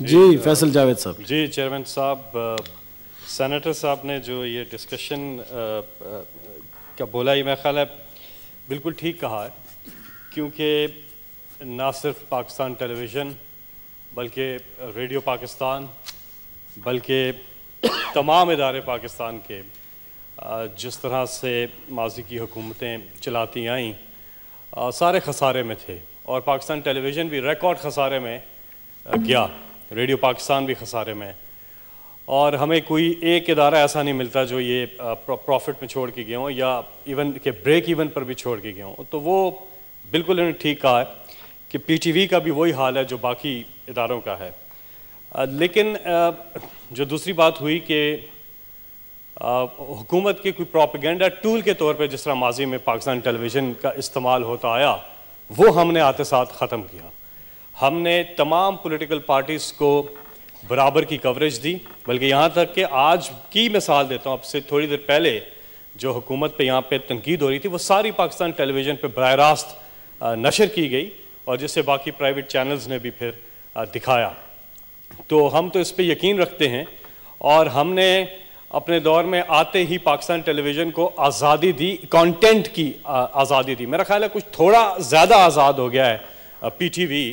जी फैसल जावेद साहब जी चेयरमैन साहब सेनेटर साहब ने जो ये डिस्कशन का बोला ये मेरा ख्याल है बिल्कुल ठीक कहा है क्योंकि ना सिर्फ पाकिस्तान टेलीविज़न बल्कि रेडियो पाकिस्तान बल्कि तमाम इदारे पाकिस्तान के जिस तरह से माजी की हुकूमतें चलाती आईं सारे खसारे में थे और पाकिस्तान टेलीविज़न भी रिकॉर्ड खसारे में गया रेडियो पाकिस्तान भी खसारे में और हमें कोई एक इदारा ऐसा नहीं मिलता जो ये प्रॉफिट में छोड़ के गए हों या इवन के ब्रेक इवन पर भी छोड़ के गए हों तो वो बिल्कुल इन्होंने ठीक कहा है कि पीटीवी का भी वही हाल है जो बाकी इदारों का है लेकिन जो दूसरी बात हुई कि हुकूमत के कोई प्रोपिगेंडा टूल के तौर पर जिस तरह माजी में पाकिस्तान टेलीविज़न का इस्तेमाल होता आया वो हमने आते साथ ख़त्म किया हमने तमाम पॉलिटिकल पार्टीज़ को बराबर की कवरेज दी बल्कि यहाँ तक कि आज की मिसाल देता हूँ आपसे थोड़ी देर पहले जो हुकूमत पे यहाँ पे तनकीद हो रही थी वो सारी पाकिस्तान टेलीविज़न पे बर रास्त नशर की गई और जिसे बाकी प्राइवेट चैनल्स ने भी फिर दिखाया तो हम तो इस पर यकीन रखते हैं और हमने अपने दौर में आते ही पाकिस्तान टेलीविज़न को आज़ादी दी कंटेंट की आज़ादी दी मेरा ख्याल है कुछ थोड़ा ज़्यादा आज़ाद हो गया है पीटीवी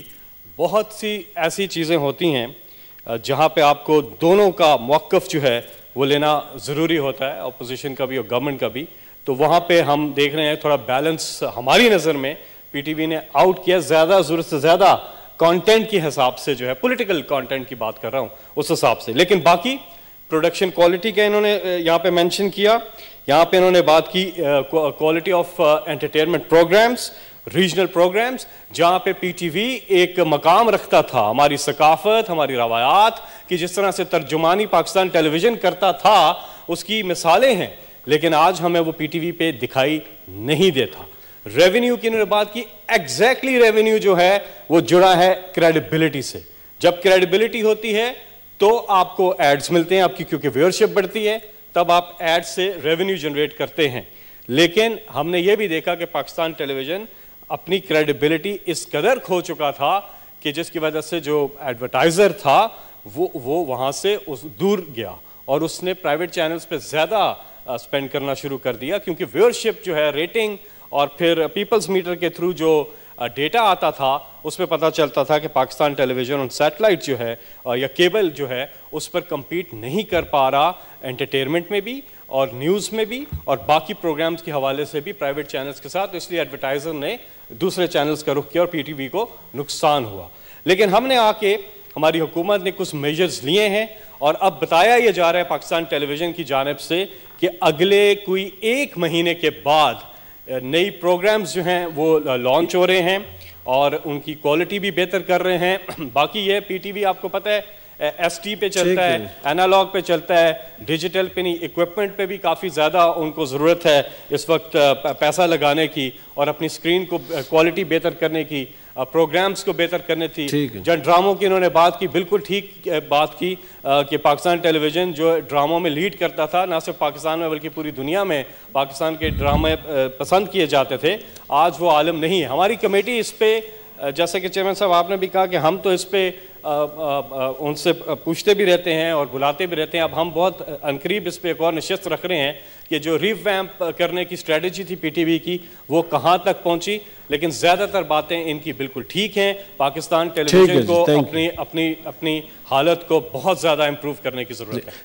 बहुत सी ऐसी चीज़ें होती हैं जहाँ पे आपको दोनों का मौक़ जो है वो लेना ज़रूरी होता है अपोजिशन का भी और गवर्नमेंट का भी तो वहाँ पे हम देख रहे हैं थोड़ा बैलेंस हमारी नज़र में पीटीवी ने आउट किया ज़्यादा ज़रूरत से ज़्यादा कंटेंट के हिसाब से जो है पॉलिटिकल कंटेंट की बात कर रहा हूँ उस हिसाब से लेकिन बाकी प्रोडक्शन क्वालिटी का इन्होंने यहाँ पे मेंशन किया यहाँ पे इन्होंने बात की quality of entertainment programmes regional programmes जहाँ पे पीटीवी एक मकाम रखता था हमारी सकाफत हमारी रवायात कि जिस तरह से तर्जुमानी पाकिस्तान टेलीविज़न करता था उसकी मिसालें हैं लेकिन आज हमें वो पीटीवी पे दिखाई नहीं देता रेवेन्यू की इन्होंने बात की एग्जैक्टली रेवेन्यू जो है वो जुड़ा है क्रेडिबिलिटी से जब क्रेडिबिलिटी होती है तो आपको एड्स मिलते हैं आपकी क्योंकि व्यूअरशिप बढ़ती है तब आप एड्स से रेवेन्यू जनरेट करते हैं लेकिन हमने ये भी देखा कि पाकिस्तान टेलीविज़न अपनी क्रेडिबिलिटी इस कदर खो चुका था कि जिसकी वजह से जो एडवर्टाइज़र था वो वो वहाँ से उस दूर गया और उसने प्राइवेट चैनल्स पे ज़्यादा स्पेंड करना शुरू कर दिया क्योंकि व्यूअरशिप जो है रेटिंग और फिर पीपल्स मीटर के थ्रू जो डेटा आता था उस पर पता चलता था कि पाकिस्तान टेलीविज़न और सैटेलाइट जो है या केबल जो है उस पर कम्पीट नहीं कर पा रहा एंटरटेनमेंट में भी और न्यूज़ में भी और बाकी प्रोग्राम्स के हवाले से भी प्राइवेट चैनल्स के साथ इसलिए एडवर्टाइज़र ने दूसरे चैनल्स का रुख किया और पीटीवी को नुकसान हुआ लेकिन हमने आके हमारी हुकूमत ने कुछ मेजर्स लिए हैं और अब बताया यह जा रहा है पाकिस्तान टेलीविज़न की जानब से कि अगले कोई एक महीने के बाद नई प्रोग्राम्स जो हैं वो लॉन्च हो रहे हैं और उनकी क्वालिटी भी बेहतर कर रहे हैं बाकी ये पीटीवी आपको पता है एस टी पे चलता है एनालॉग पे चलता है डिजिटल पे नहीं इक्विपमेंट पे भी काफ़ी ज़्यादा उनको ज़रूरत है इस वक्त पैसा लगाने की और अपनी स्क्रीन को क्वालिटी बेहतर करने की प्रोग्राम्स को बेहतर करने थी जन ड्रामों की इन्होंने बात की बिल्कुल ठीक बात की कि पाकिस्तान टेलीविज़न जो ड्रामों में लीड करता था ना सिर्फ पाकिस्तान में बल्कि पूरी दुनिया में पाकिस्तान के ड्रामे पसंद किए जाते थे आज वो आलम नहीं है हमारी कमेटी इस पर जैसे कि चेयरमैन साहब आपने भी कहा कि हम तो इस पर उनसे पूछते भी रहते हैं और बुलाते भी रहते हैं अब हम बहुत अनकरीब इस पर एक और नशस्त रख रहे हैं कि जो रिवैम्प करने की स्ट्रेटजी थी पीटीवी की वो कहाँ तक पहुँची लेकिन ज़्यादातर बातें इनकी बिल्कुल ठीक हैं पाकिस्तान टेलीविजन को अपनी अपनी अपनी हालत को बहुत ज़्यादा इम्प्रूव करने की ज़रूरत है